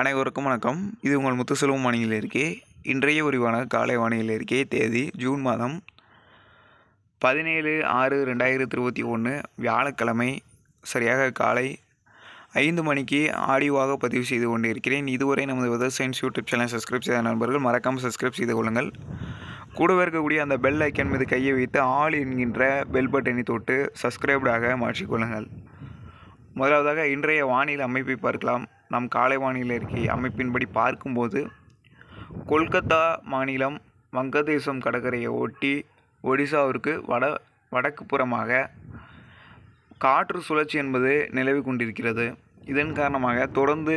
அனைவருக்கும் வணக்கம் இது உங்கள் முத்துசெல்வம் வானிலை இருக்கே இன்றைய உரிவான காலை வானிலை இருக்கே தேதி ஜூன் மாதம் பதினேழு ஆறு ரெண்டாயிரத்தி இருபத்தி ஒன்று வியாழக்கிழமை சரியாக காலை ஐந்து மணிக்கு ஆடியோவாக பதிவு செய்து கொண்டிருக்கிறேன் இதுவரை நமது weather science YouTube channel subscribe செய்த நண்பர்கள் மறக்காமல் சப்ஸ்கிரைப் செய்து கொள்ளுங்கள் கூடவே இருக்கக்கூடிய அந்த பெல் ஐக்கன் மீது கையை வைத்து ஆல் என்கின்ற பெல் பட்டனை தொட்டு சப்ஸ்கிரைப்டாக மாற்றிக்கொள்ளுங்கள் முதலாவதாக இன்றைய வானிலை அமைப்பை பார்க்கலாம் நாம் காலை வானிலை அறிக்கை அமைப்பின்படி பார்க்கும்போது கொல்கத்தா மாநிலம் வங்கதேசம் கடற்கரையை ஒட்டி ஒடிசாவிற்கு வட வடக்கு புறமாக காற்று சுழற்சி என்பது நிலவி கொண்டிருக்கிறது இதன் காரணமாக தொடர்ந்து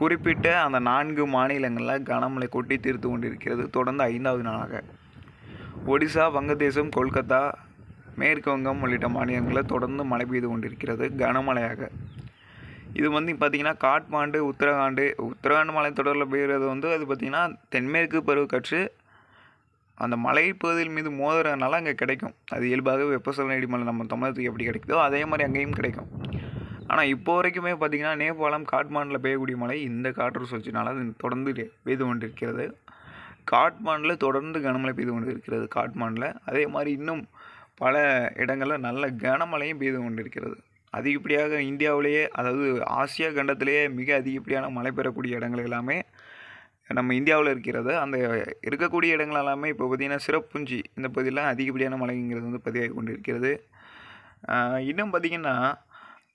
குறிப்பிட்ட அந்த நான்கு மாநிலங்களில் கனமழை கொட்டி தீர்த்து கொண்டிருக்கிறது தொடர்ந்து ஐந்தாவது நாளாக ஒடிசா வங்கதேசம் கொல்கத்தா மேற்கு வங்கம் உள்ளிட்ட மாநிலங்களில் தொடர்ந்து மழை பெய்து கொண்டிருக்கிறது கனமழையாக இது வந்து பார்த்திங்கன்னா காட்மாண்டு உத்தரகாண்டு உத்தரகாண்ட் மலைத்தொடரில் பெய்கிறது வந்து அது பார்த்திங்கன்னா தென்மேற்கு பருவக்காற்று அந்த மலைப்பகுதியில் மீது மோதுறதுனால அங்கே கிடைக்கும் அது இயல்பாக வெப்பசலனடி மலை நம்ம தமிழகத்துக்கு எப்படி கிடைக்குதோ அதே மாதிரி அங்கேயும் கிடைக்கும் ஆனால் இப்போ வரைக்குமே பார்த்திங்கன்னா நேபாளம் காட்மாண்டில் பெய்யக்கூடிய மழை இந்த காற்று சுழற்சினால் அது தொடர்ந்து பெய்து கொண்டிருக்கிறது காட்மாண்டில் தொடர்ந்து கனமழை பெய்து கொண்டிருக்கிறது காட்மாண்டில் அதே மாதிரி இன்னும் பல இடங்களில் நல்ல கனமழையும் பெய்து கொண்டிருக்கிறது அதிகப்படியாக இந்தியாவிலேயே அதாவது ஆசியா கண்டத்திலேயே மிக அதிகப்படியான மழை பெறக்கூடிய இடங்கள் எல்லாமே நம்ம இந்தியாவில் இருக்கிறது அந்த இருக்கக்கூடிய இடங்கள் எல்லாமே இப்போ பார்த்திங்கன்னா சிறப்புஞ்சி இந்த பகுதியெலாம் அதிகப்படியான மழைங்கிறது வந்து பதிவாகி கொண்டு இருக்கிறது இன்னும் பார்த்திங்கன்னா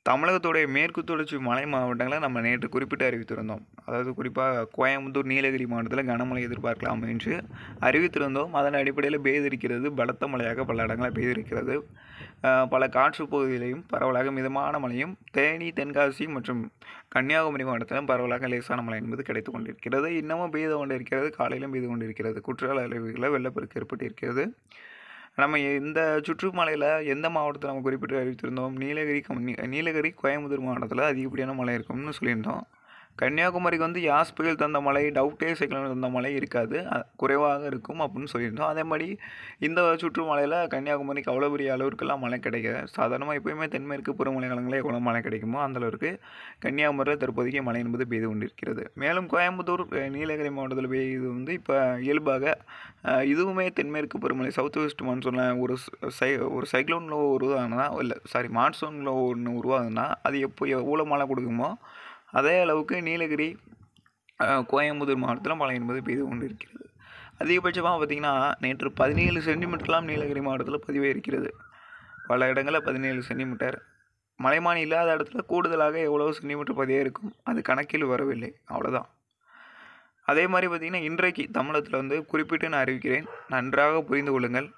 தமிழகத்துடைய மேற்கு தொடர்ச்சி மலை மாவட்டங்களை நம்ம நேற்று குறிப்பிட்டு அறிவித்திருந்தோம் அதாவது குறிப்பாக கோயம்புத்தூர் நீலகிரி மாவட்டத்தில் கனமழை எதிர்பார்க்கலாம் என்று அறிவித்திருந்தோம் அதன் அடிப்படையில் பெய்திருக்கிறது பலத்த மழையாக பல இடங்களில் பெய்திருக்கிறது பல காற்று பகுதிகளையும் பரவலாக மிதமான மழையும் தேனி தென்காசி மற்றும் கன்னியாகுமரி மாவட்டத்திலும் பரவலாக லேசான மழை என்பது கிடைத்து கொண்டிருக்கிறது இன்னமும் பெய்து கொண்டிருக்கிறது காலையிலும் பெய்து கொண்டிருக்கிறது குற்றால அறிவுகளில் வெள்ளப்பெருக்கு ஏற்பட்டிருக்கிறது நம்ம இந்த சுற்றுமலையில் எந்த மாவட்டத்தை நம்ம குறிப்பிட்டு அறிவித்திருந்தோம் நீலகிரி கம் நீலகிரி கோயம்புத்தூர் மாவட்டத்தில் அதிகப்படியான மழை இருக்கும்னு சொல்லியிருந்தோம் கன்னியாகுமரிக்கு வந்து யாஸ் புயல் தந்த மழை டவுட்டே சைக்கிள் தந்த மழை இருக்காது குறைவாக இருக்கும் அப்படின்னு சொல்லியிருந்தோம் அதே மாதிரி இந்த சுற்று மலையில் கன்னியாகுமரிக்கு அவ்வளோ பெரிய அளவுக்குலாம் மழை கிடைக்காது சாதாரணமாக எப்போயுமே தென்மேற்கு புறமலைக்காலங்களே எவ்வளோ மழை கிடைக்குமோ அந்தளவுக்கு கன்னியாகுமரியில் தற்போதைக்கு மழை என்பது பெய்து கொண்டிருக்கிறது மேலும் கோயம்புத்தூர் நீலகிரி மாவட்டத்தில் பெய்யுது வந்து இப்போ இயல்பாக இதுவுமே தென்மேற்கு புறமலை சவுத் வெஸ்ட் மான்சூனில் ஒரு சை ஒரு சைக்ளோனில் உருவாகுனா இல்லை சாரி மான்சூனில் ஒன்று உருவாகுதுன்னா அது எப்போ எவ்வளோ மழை கொடுக்குமோ அதே அளவுக்கு நீலகிரி கோயம்புத்தூர் மாவட்டத்தில் மழை என்பது பெய்து கொண்டிருக்கிறது அதிகபட்சமாக பார்த்திங்கன்னா நேற்று பதினேழு சென்டிமீட்டர்லாம் நீலகிரி மாவட்டத்தில் இருக்கிறது பல இடங்களில் பதினேழு சென்டிமீட்டர் மலைமான் இல்லாத இடத்துல கூடுதலாக எவ்வளோ சென்டிமீட்டர் பதிவாக இருக்கும் அது கணக்கில் வரவில்லை அவ்வளோதான் அதே மாதிரி பார்த்திங்கன்னா இன்றைக்கு தமிழகத்தில் வந்து குறிப்பிட்டு நான் அறிவிக்கிறேன் நன்றாக புரிந்து கொள்ளுங்கள்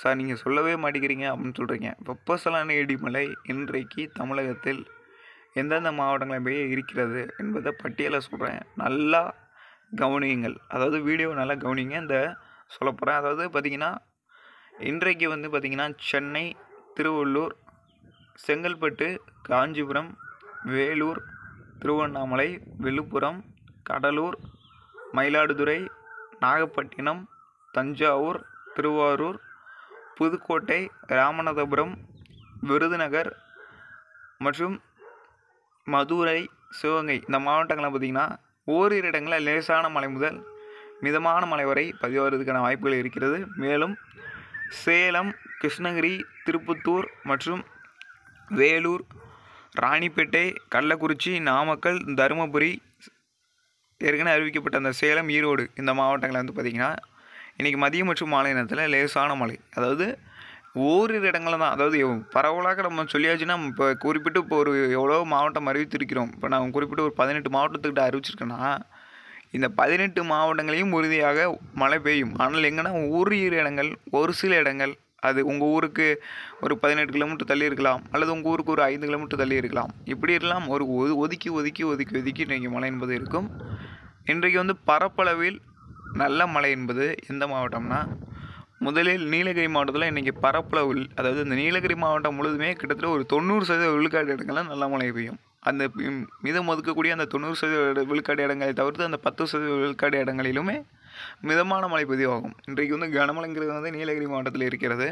சார் நீங்கள் சொல்லவே மாட்டேங்கிறீங்க அப்படின்னு சொல்கிறீங்க வெப்பசலன இடிமலை இன்றைக்கு தமிழகத்தில் எந்தெந்த மாவட்டங்கள் போய் இருக்கிறது என்பதை பட்டியலை சொல்கிறேன் நல்லா கவனியுங்கள் அதாவது வீடியோ நல்லா கவனிங்க இந்த சொல்ல போகிறேன் அதாவது பார்த்திங்கன்னா இன்றைக்கு வந்து பார்த்திங்கன்னா சென்னை திருவள்ளூர் செங்கல்பட்டு காஞ்சிபுரம் வேலூர் திருவண்ணாமலை விழுப்புரம் கடலூர் மயிலாடுதுறை நாகப்பட்டினம் தஞ்சாவூர் திருவாரூர் புதுக்கோட்டை ராமநாதபுரம் விருதுநகர் மற்றும் மதுரை சிவகங்கை இந்த மாவட்டங்களில் பார்த்திங்கன்னா ஓரிரு இடங்களில் லேசான மலை முதல் மிதமான மலை வரை பதிவாகிறதுக்கான வாய்ப்புகள் இருக்கிறது மேலும் சேலம் கிருஷ்ணகிரி திருப்பத்தூர் மற்றும் வேலூர் ராணிப்பேட்டை கள்ளக்குறிச்சி நாமக்கல் தருமபுரி ஏற்கனவே அறிவிக்கப்பட்ட அந்த சேலம் ஈரோடு இந்த மாவட்டங்களில் வந்து பார்த்திங்கன்னா இன்றைக்கி மதியம் மற்றும் மாலை நேரத்தில் லேசான மழை அதாவது ஓரிரு இடங்கள தான் அதாவது பரவலாக நம்ம சொல்லியாச்சுன்னா இப்போ குறிப்பிட்டு இப்போ ஒரு எவ்வளோ மாவட்டம் அறிவித்திருக்கிறோம் இப்போ நான் குறிப்பிட்டு ஒரு பதினெட்டு மாவட்டத்துக்கிட்ட அறிவிச்சிருக்கேன்னா இந்த பதினெட்டு மாவட்டங்களையும் உறுதியாக மழை பெய்யும் ஆனால் எங்கன்னா ஒரு இரு இடங்கள் ஒரு சில இடங்கள் அது உங்கள் ஊருக்கு ஒரு பதினெட்டு கிலோமீட்டர் தள்ளி இருக்கலாம் அல்லது உங்கள் ஊருக்கு ஒரு ஐந்து கிலோமீட்டர் தள்ளி இருக்கலாம் இப்படி இருக்கலாம் ஒரு ஒதுக்கி ஒதுக்கி ஒதுக்கி ஒதுக்கி இன்றைக்கு மழை என்பது இருக்கும் இன்றைக்கு வந்து பரப்பளவில் நல்ல மழை என்பது எந்த மாவட்டம்னா முதலில் நீலகிரி மாவட்டத்தில் இன்றைக்கி பரப்பளவு அதாவது இந்த நீலகிரி மாவட்டம் முழுதுமே கிட்டத்தட்ட ஒரு தொண்ணூறு சதவீத விழுக்காடு இடங்கள்லாம் நல்ல மழை பெய்யும் அந்த மிதம் ஒதுக்கக்கூடிய அந்த தொண்ணூறு சதவீத விழுக்காடு இடங்களை தவிர்த்து அந்த பத்து சதவீத விழுக்காடு இடங்களிலுமே மிதமான மழை பதிவாகும் இன்றைக்கு வந்து கனமழைங்கிறது வந்து நீலகிரி மாவட்டத்தில் இருக்கிறது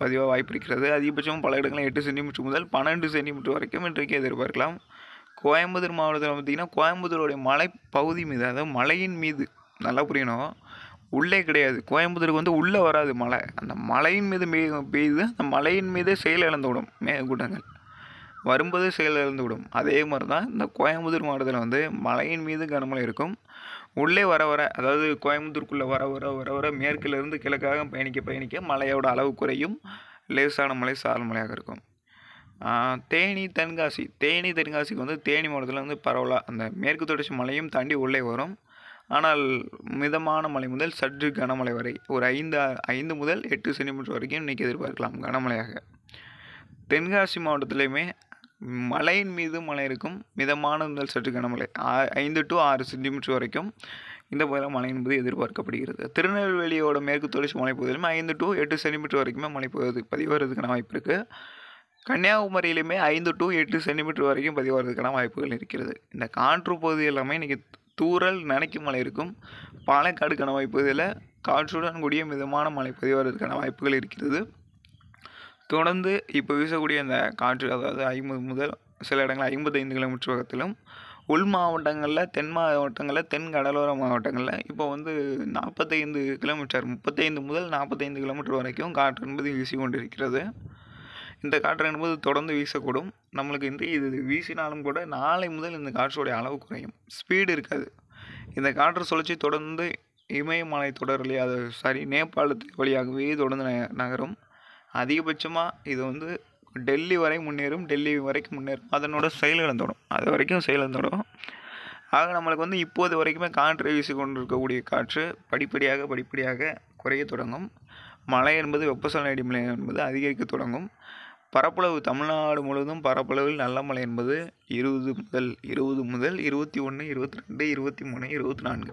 பதிவாக வாய்ப்பு இருக்கிறது அதிகபட்சம் பல இடங்களில் எட்டு சென்டிமீட்டர் முதல் பன்னெண்டு சென்டிமீட்டர் வரைக்கும் இன்றைக்கு எதிர்பார்க்கலாம் கோயம்புத்தூர் மாவட்டத்தில் பார்த்திங்கன்னா கோயம்புத்தூருடைய மலை பகுதி மீது அதாவது மலையின் மீது நல்லா புரியணும் உள்ளே கிடையாது கோயம்புத்தூருக்கு வந்து உள்ளே வராது மழை அந்த மலையின் மீது பெய்யுது அந்த மலையின் மீதே செயல் இழந்து விடும் மேகக்கூட்டங்கள் வரும்போது செயல் இழந்து விடும் அதே மாதிரி தான் இந்த கோயம்புத்தூர் மாவட்டத்தில் வந்து மலையின் மீது கனமழை இருக்கும் உள்ளே வர வர அதாவது கோயம்புத்தூருக்குள்ளே வர வர வர வர மேற்கிலிருந்து கிழக்காக பயணிக்க பயணிக்க மலையோட அளவு குறையும் லேசான மலை சாரல் மழையாக இருக்கும் தேனி தென்காசி தேனி தென்காசிக்கு வந்து தேனி மாவட்டத்தில் வந்து பரவலாக அந்த மேற்கு தொடர்ச்சி மலையும் தாண்டி உள்ளே வரும் ஆனால் மிதமான மழை முதல் சற்று கனமழை வரை ஒரு ஐந்து ஐந்து முதல் எட்டு சென்டிமீட்டர் வரைக்கும் இன்றைக்கி எதிர்பார்க்கலாம் கனமழையாக தென்காசி மாவட்டத்திலையுமே மலையின் மீது மழை இருக்கும் மிதமான முதல் சற்று கனமழை ஐந்து டு ஆறு சென்டிமீட்டர் வரைக்கும் இந்த பகுதியில் மழை என்பது எதிர்பார்க்கப்படுகிறது திருநெல்வேலியோட மேற்கு தொடர்ச்சி மழை பகுதியிலுமே ஐந்து டு எட்டு சென்டிமீட்டர் வரைக்குமே மழை பகுதி பதிவாகிறதுக்கான வாய்ப்பு இருக்குது கன்னியாகுமரியிலுமே ஐந்து டு எட்டு சென்டிமீட்டர் வரைக்கும் பதிவாகிறதுக்கான வாய்ப்புகள் இருக்கிறது இந்த காற்று பகுதி எல்லாமே இன்றைக்கி தூறல் நினைக்கும் மழை இருக்கும் பாலக்காடுக்கான வாய்ப்புகளில் காற்றுடன் கூடிய மிதமான மழை பதிவாகிறதுக்கான வாய்ப்புகள் இருக்கிறது தொடர்ந்து இப்போ வீசக்கூடிய இந்த காற்று அதாவது ஐம்பது முதல் சில இடங்கள் ஐம்பத்தைந்து கிலோமீட்டர் வகத்திலும் உள் மாவட்டங்களில் தென் மாவட்டங்களில் தென் கடலோர மாவட்டங்களில் இப்போ வந்து நாற்பத்தைந்து கிலோமீட்டர் முப்பத்தைந்து முதல் நாற்பத்தைந்து கிலோமீட்டர் வரைக்கும் காற்று என்பது வீசி கொண்டிருக்கிறது இந்த காற்று என்பது தொடர்ந்து வீசக்கூடும் நம்மளுக்கு இந்த இது வீசினாலும் கூட நாளை முதல் இந்த காற்றோடைய அளவு குறையும் ஸ்பீடு இருக்காது இந்த காற்று சுழற்சி தொடர்ந்து இமயமலை தொடரிலே அது சாரி நேபாளத்து வழியாகவே தொடர்ந்து நகரும் அதிகபட்சமாக இது வந்து டெல்லி வரை முன்னேறும் டெல்லி வரைக்கும் முன்னேறும் அதனோட செயலிழந்தோடும் அது வரைக்கும் செயலிழந்தோடும் ஆக நம்மளுக்கு வந்து இப்போது வரைக்குமே காற்று வீசி கொண்டிருக்கக்கூடிய காற்று படிப்படியாக படிப்படியாக குறைய தொடங்கும் மழை என்பது வெப்பசலன அடிமலை என்பது அதிகரிக்க தொடங்கும் பரப்பளவு தமிழ்நாடு முழுவதும் பரப்பளவில் நல்ல மழை என்பது இருபது முதல் இருபது முதல் இருபத்தி ஒன்று இருபத்தி ரெண்டு இருபத்தி மூணு இருபத்தி நான்கு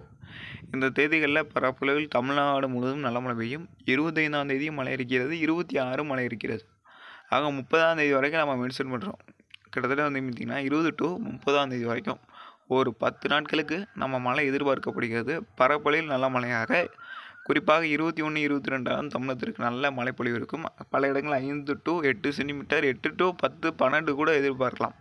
இந்த தேதிகளில் பரப்பளவில் தமிழ்நாடு முழுவதும் நல்ல மழை பெய்யும் இருபத்தைந்தாம் தேதி மழை இருக்கிறது இருபத்தி ஆறு மழை இருக்கிறது ஆக முப்பதாம் தேதி வரைக்கும் நம்ம மென்ஷன் பண்ணுறோம் கிட்டத்தட்ட வந்து பார்த்திங்கன்னா இருபது டு முப்பதாம் தேதி வரைக்கும் ஒரு பத்து நாட்களுக்கு நம்ம மழை எதிர்பார்க்கப்படுகிறது பரப்பளவில் நல்ல மழையாக குறிப்பாக இருபத்தி ஒன்று இருபத்தி ரெண்டாம் தமிழகத்திற்கு நல்ல மழைப்பொழிவு இருக்கும் பல இடங்களில் ஐந்து டு எட்டு சென்டிமீட்டர் எட்டு டு பத்து பன்னெண்டு கூட எதிர்பார்க்கலாம்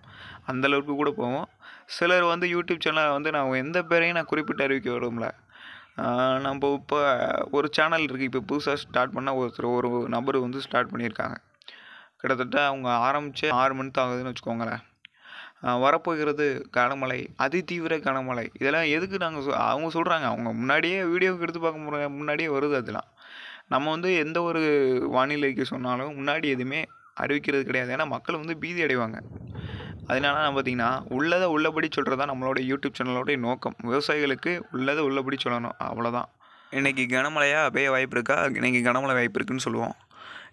அந்தளவுக்கு கூட போவோம் சிலர் வந்து யூடியூப் சேனலை வந்து நான் எந்த பேரையும் நான் குறிப்பிட்டு அறிவிக்க வரும்ல நம்ம இப்போ ஒரு சேனல் இருக்குது இப்போ புதுசாக ஸ்டார்ட் பண்ணால் ஒருத்தர் ஒரு நபர் வந்து ஸ்டார்ட் பண்ணியிருக்காங்க கிட்டத்தட்ட அவங்க ஆரம்பித்து ஆறு மணி ஆகுதுன்னு வச்சுக்கோங்களேன் வரப்போகிறது கனமழை அதிதீவிர கனமழை இதெல்லாம் எதுக்கு நாங்கள் சொ அவங்க சொல்கிறாங்க அவங்க முன்னாடியே வீடியோவுக்கு எடுத்து பார்க்க முறை முன்னாடியே வருது அதெல்லாம் நம்ம வந்து எந்த ஒரு வானிலைக்கு சொன்னாலும் முன்னாடி எதுவுமே அறிவிக்கிறது கிடையாது ஏன்னா மக்கள் வந்து பீதி அடைவாங்க அதனால பார்த்திங்கன்னா உள்ளதை உள்ளபடி சொல்கிறது தான் நம்மளோட யூடியூப் சேனலோடைய நோக்கம் விவசாயிகளுக்கு உள்ளதை உள்ளபடி சொல்லணும் அவ்வளோதான் இன்றைக்கி கனமழையாக பெய்ய வாய்ப்பு இருக்கா இன்றைக்கி கனமழை வாய்ப்பு இருக்குன்னு சொல்லுவோம்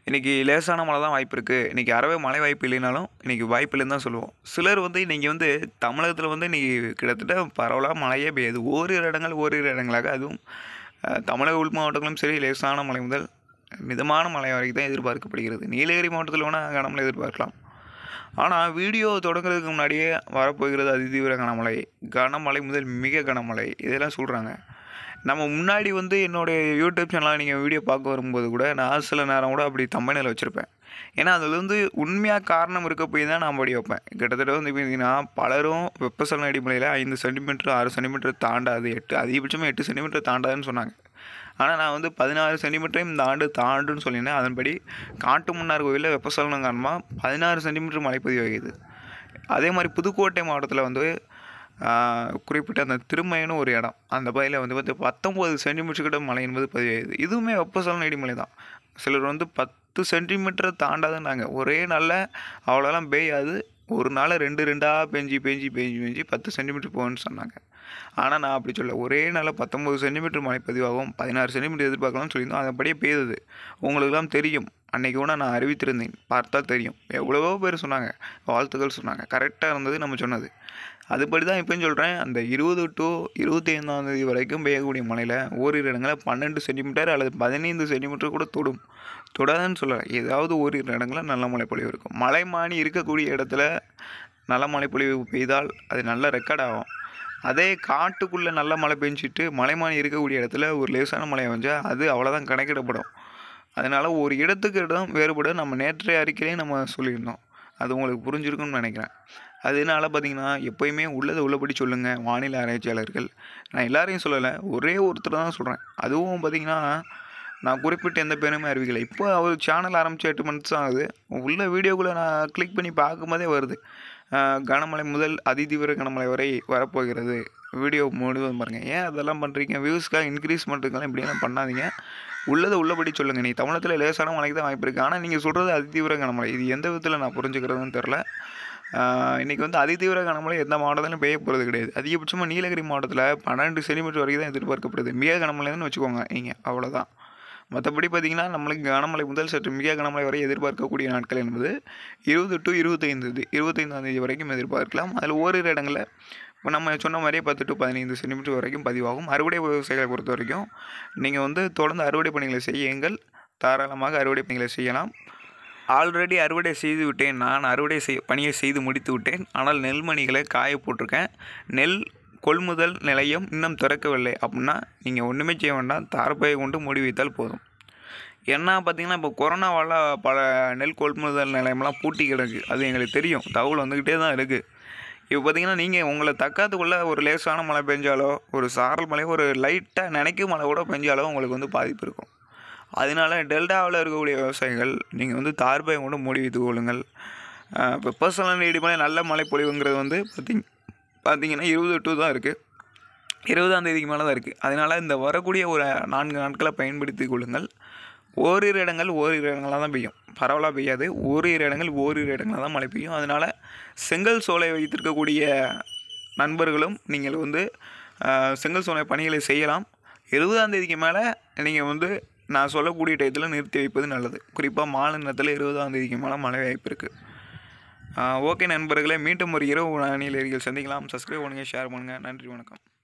இன்றைக்கி லேசான மழை தான் வாய்ப்பு இருக்குது இன்றைக்கி அறவே மழை வாய்ப்பு இல்லைனாலும் இன்றைக்கி வாய்ப்பு இல்லைன்னு தான் சொல்லுவோம் சிலர் வந்து இன்றைக்கி வந்து தமிழகத்தில் வந்து இன்றைக்கி கிட்டத்தட்ட பரவலாக மழையே பெய்யாது ஓரிரு இடங்கள் ஓரிரு இடங்களாக அதுவும் தமிழக உள் மாவட்டங்களும் சரி லேசான மழை முதல் மிதமான மழை வரைக்கும் தான் எதிர்பார்க்கப்படுகிறது நீலகிரி மாவட்டத்தில் வேணால் கனமழை எதிர்பார்க்கலாம் ஆனால் வீடியோ தொடங்குறதுக்கு முன்னாடியே வரப்போகிறது அதிதீவிர கனமழை கனமழை முதல் மிக கனமழை இதெல்லாம் சொல்கிறாங்க நம்ம முன்னாடி வந்து என்னுடைய யூடியூப் சேனலாக நீங்கள் வீடியோ பார்க்க வரும்போது கூட நான் சில நேரம் கூட அப்படி தம்பனையில் வச்சுருப்பேன் ஏன்னா அதில் வந்து உண்மையாக காரணம் இருக்க போய் தான் நான் படி வைப்பேன் கிட்டத்தட்ட வந்து பார்த்தீங்கன்னா பலரும் வெப்பசலன அடிப்படையில் ஐந்து சென்டிமீட்டர் ஆறு சென்டிமீட்டர் தாண்டாது எட்டு அதிகபட்சமாக எட்டு சென்டிமீட்டர் தாண்டாதுன்னு சொன்னாங்க ஆனால் நான் வந்து பதினாறு சென்டிமீட்டரையும் இந்த ஆண்டு தாண்டுன்னு சொல்லினேன் அதன்படி காட்டு முன்னார் கோவிலில் வெப்பசலனம் காரணமாக பதினாறு சென்டிமீட்டர் மழைப்பதிவாகிது அதே மாதிரி புதுக்கோட்டை மாவட்டத்தில் வந்து குறிப்பிட்ட அந்த திருமயன்னு ஒரு இடம் அந்த பயில வந்து பார்த்து பத்தொம்பது சென்டிமீட்டர் கிட்ட மழை என்பது பதிவாகுது இதுவுமே வெப்பசலன இடிமலை தான் சிலர் வந்து பத்து சென்டிமீட்டரை தாண்டாதுன்னாங்க ஒரே நாளில் அவ்வளோலாம் பெய்யாது ஒரு நாள் ரெண்டு ரெண்டாக பெஞ்சு பெஞ்சு பெஞ்சு பெஞ்சு பத்து சென்டிமீட்டர் போகணும்னு சொன்னாங்க ஆனால் நான் அப்படி சொல்ல ஒரே நாளில் பத்தொம்பது சென்டிமீட்டர் மழை பதிவாகும் பதினாறு சென்டிமீட்டர் எதிர்பார்க்கலாம்னு சொல்லியிருந்தோம் அப்படியே பெய்தது உங்களுக்குலாம் தெரியும் அன்றைக்கி கூட நான் அறிவித்திருந்தேன் பார்த்தா தெரியும் எவ்வளவோ பேர் சொன்னாங்க வாழ்த்துக்கள் சொன்னாங்க கரெக்டாக இருந்தது நம்ம சொன்னது அதுபடி தான் இப்போயும் சொல்கிறேன் அந்த இருபது டு இருபத்தி ஐந்தாந்தேதி வரைக்கும் பெய்யக்கூடிய மலையில் ஓரிரு இடங்களில் பன்னெண்டு சென்டிமீட்டர் அல்லது பதினைந்து சென்டிமீட்டர் கூட தொடும் தொடாதுன்னு சொல்லலாம் ஏதாவது ஓரிரு இடங்களில் நல்ல பொழிவு இருக்கும் மலை இருக்கக்கூடிய இடத்துல நல்ல பொழிவு பெய்தால் அது நல்ல ரெக்கார்ட் ஆகும் அதே காட்டுக்குள்ளே நல்ல மழை பெஞ்சிட்டு மலைமானி இருக்கக்கூடிய இடத்துல ஒரு லேசான மழை வந்தால் அது அவ்வளோதான் கணக்கிடப்படும் அதனால் ஒரு இடத்துக்கு இடம் வேறுபட நம்ம நேற்றைய அறிக்கையிலேயே நம்ம சொல்லியிருந்தோம் அது உங்களுக்கு புரிஞ்சிருக்கும்னு நினைக்கிறேன் அதனால பார்த்தீங்கன்னா எப்போயுமே உள்ளதை உள்ளபடி சொல்லுங்கள் வானிலை ஆராய்ச்சியாளர்கள் நான் எல்லாரையும் சொல்லலை ஒரே ஒருத்தர் தான் சொல்கிறேன் அதுவும் பார்த்திங்கன்னா நான் குறிப்பிட்ட எந்த பேருமே அறிவிக்கலை இப்போ அவர் சேனல் ஆரம்பித்து எட்டு மந்த்ஸ் ஆகுது உள்ள வீடியோக்குள்ளே நான் கிளிக் பண்ணி பார்க்கும்போதே வருது கனமழை முதல் அதிதீவிர கனமழை வரை வரப்போகிறது வீடியோ முழுவதும் பாருங்கள் ஏன் அதெல்லாம் பண்ணுறீங்க வியூஸ்க்காக இன்க்ரீஸ் பண்ணுறதுக்கெல்லாம் இப்படியெல்லாம் பண்ணாதீங்க உள்ளதை உள்ளபடி சொல்லுங்கள் நீ தமிழத்தில் லேசான மழைக்கு தான் வாய்ப்பு இருக்குது ஆனால் நீங்கள் சொல்கிறது அதிதீவிர கனமழை இது எந்த விதத்தில் நான் புரிஞ்சுக்கிறதுன்னு தெரில இன்றைக்கி வந்து அதிதீவிர கனமழை எந்த மாவட்டத்திலும் பெய்ய போகிறது கிடையாது அதிகபட்சமாக நீலகிரி மாவட்டத்தில் பன்னெண்டு சென்டிமீட்டர் வரைக்கும் தான் எதிர்பார்க்கப்படுது மிக கனமழைன்னு வச்சுக்கோங்க நீங்கள் அவ்வளோதான் மற்றபடி பார்த்திங்கன்னா நம்மளுக்கு கனமழை முதல் சற்று மிக கனமழை வரை எதிர்பார்க்கக்கூடிய நாட்கள் என்பது இருபது டு இருபத்தைந்து இருபத்தைந்தாம் தேதி வரைக்கும் எதிர்பார்க்கலாம் அதில் ஓரிரு இடங்களில் இப்போ நம்ம சொன்ன மாதிரியே பத்து டு பதினைந்து சென்டிமீட்டர் வரைக்கும் பதிவாகும் அறுவடை விவசாயிகளை பொறுத்த வரைக்கும் நீங்கள் வந்து தொடர்ந்து அறுவடை பணிகளை செய்யுங்கள் தாராளமாக அறுவடை பணிகளை செய்யலாம் ஆல்ரெடி அறுவடை செய்து விட்டேன் நான் அறுவடை செய் பணியை செய்து முடித்து விட்டேன் ஆனால் நெல்மணிகளை காய போட்டிருக்கேன் நெல் கொள்முதல் நிலையம் இன்னும் திறக்கவில்லை அப்படின்னா நீங்கள் ஒன்றுமே செய்ய வேண்டாம் தார்பையை கொண்டு மூடி வைத்தால் போதும் என்ன பார்த்தீங்கன்னா இப்போ கொரோனாவால் பல நெல் கொள்முதல் நிலையம்லாம் பூட்டி கிடக்கு அது எங்களுக்கு தெரியும் தகவல் வந்துக்கிட்டே தான் இருக்குது இப்போ பார்த்தீங்கன்னா நீங்கள் உங்களை தக்காத்துக்குள்ளே ஒரு லேசான மழை பெஞ்சாலோ ஒரு சாரல் மழை ஒரு லைட்டாக நினைக்கும் மழை கூட பெஞ்சாலோ உங்களுக்கு வந்து பாதிப்பு இருக்கும் அதனால டெல்டாவில் இருக்கக்கூடிய விவசாயிகள் நீங்கள் வந்து தார்பாயம் கொண்டு மூடி வைத்து கொள்ளுங்கள் இப்போ பர்சனல் மழை நல்ல மழைப்பொழிவுங்கிறது வந்து பார்த்திங் பார்த்திங்கன்னா இருபது டூ தான் இருக்குது இருபதாம் தேதிக்கு மேலே தான் இருக்குது அதனால் இந்த வரக்கூடிய ஒரு நான்கு நாட்களை பயன்படுத்தி கொள்ளுங்கள் ஓரிரு இடங்கள் ஓரிரு இடங்களாக தான் பெய்யும் பரவலாக பெய்யாது ஓரிரு இடங்கள் ஓரிரு இடங்களாக தான் மழை பெய்யும் அதனால் செங்கல் சோலை வைத்திருக்கக்கூடிய நண்பர்களும் நீங்கள் வந்து செங்கல் சோலை பணிகளை செய்யலாம் இருபதாம் தேதிக்கு மேலே நீங்கள் வந்து நான் சொல்லக்கூடிய டயத்தில் நிறுத்தி வைப்பது நல்லது குறிப்பாக மாலை நேரத்தில் இருபதாம் தேதிக்கு மேலே மழை வாய்ப்பு இருக்குது ஓகே நண்பர்களே மீண்டும் ஒரு இரவு அணியில் சந்திக்கலாம் சப்ஸ்கிரைப் பண்ணுங்கள் ஷேர் பண்ணுங்கள் நன்றி வணக்கம்